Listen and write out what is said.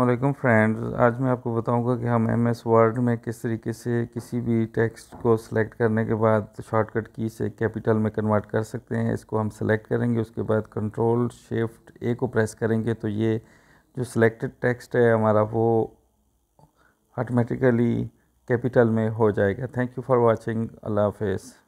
अल्लाम फ्रेंड्स आज मैं आपको बताऊंगा कि हम एम एस वर्ड में किस तरीके से किसी भी टेक्स्ट को सिलेक्ट करने के बाद शॉर्टकट की से कैपिटल में कन्वर्ट कर सकते हैं इसको हम सेलेक्ट करेंगे उसके बाद कंट्रोल शिफ्ट ए को प्रेस करेंगे तो ये जो सिलेक्टेड टेक्स्ट है हमारा वो ऑटोमेटिकली कैपिटल में हो जाएगा थैंक यू फॉर वॉचिंग अल्लाह हाफ